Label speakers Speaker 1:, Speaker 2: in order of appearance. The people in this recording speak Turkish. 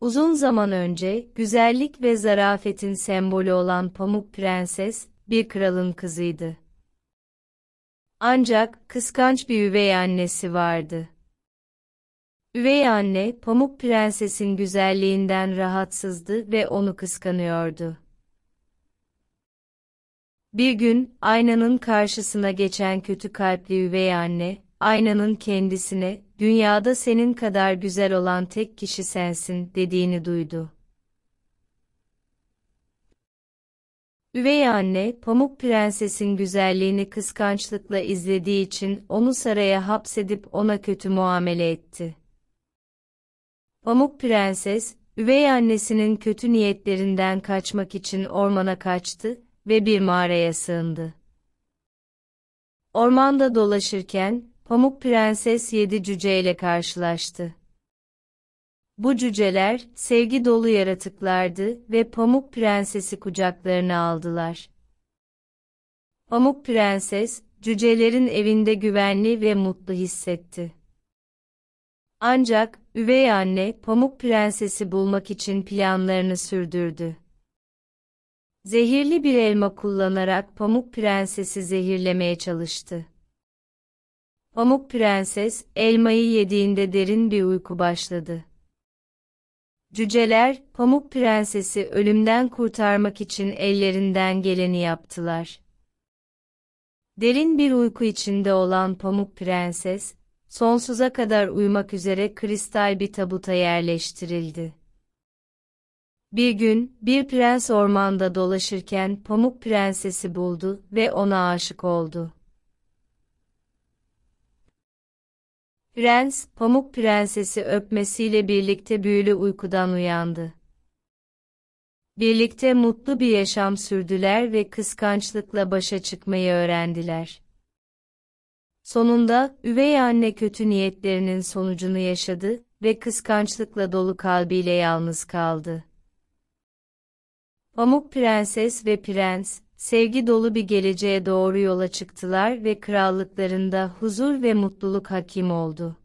Speaker 1: Uzun zaman önce, güzellik ve zarafetin sembolü olan Pamuk Prenses, bir kralın kızıydı. Ancak, kıskanç bir üvey annesi vardı. Üvey anne, Pamuk Prenses'in güzelliğinden rahatsızdı ve onu kıskanıyordu. Bir gün, aynanın karşısına geçen kötü kalpli üvey anne, aynanın kendisine, dünyada senin kadar güzel olan tek kişi sensin dediğini duydu. Üvey anne, Pamuk Prenses'in güzelliğini kıskançlıkla izlediği için onu saraya hapsedip ona kötü muamele etti. Pamuk Prenses, üvey annesinin kötü niyetlerinden kaçmak için ormana kaçtı ve bir mağaraya sığındı. Ormanda dolaşırken, Pamuk Prenses yedi cüceyle karşılaştı. Bu cüceler, sevgi dolu yaratıklardı ve Pamuk Prenses'i kucaklarına aldılar. Pamuk Prenses, cücelerin evinde güvenli ve mutlu hissetti. Ancak, üvey anne Pamuk Prenses'i bulmak için planlarını sürdürdü. Zehirli bir elma kullanarak Pamuk Prenses'i zehirlemeye çalıştı. Pamuk Prenses, elmayı yediğinde derin bir uyku başladı. Cüceler, Pamuk Prensesi ölümden kurtarmak için ellerinden geleni yaptılar. Derin bir uyku içinde olan Pamuk Prenses, sonsuza kadar uyumak üzere kristal bir tabuta yerleştirildi. Bir gün, bir prens ormanda dolaşırken Pamuk Prensesi buldu ve ona aşık oldu. Prens, pamuk prensesi öpmesiyle birlikte büyülü uykudan uyandı. Birlikte mutlu bir yaşam sürdüler ve kıskançlıkla başa çıkmayı öğrendiler. Sonunda, üvey anne kötü niyetlerinin sonucunu yaşadı ve kıskançlıkla dolu kalbiyle yalnız kaldı. Pamuk Prenses ve Prens, sevgi dolu bir geleceğe doğru yola çıktılar ve krallıklarında huzur ve mutluluk hakim oldu.